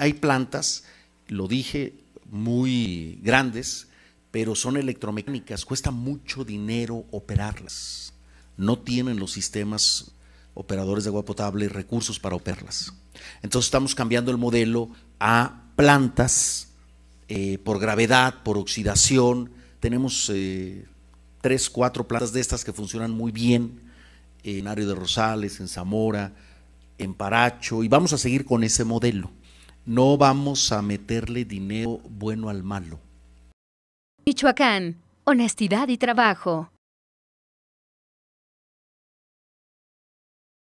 hay plantas, lo dije, muy grandes, pero son electromecánicas, cuesta mucho dinero operarlas. No tienen los sistemas operadores de agua potable recursos para operarlas. Entonces estamos cambiando el modelo a plantas eh, por gravedad, por oxidación. Tenemos eh, tres, cuatro plantas de estas que funcionan muy bien en Área de Rosales, en Zamora, en Paracho, y vamos a seguir con ese modelo. No vamos a meterle dinero bueno al malo. Michoacán, honestidad y trabajo.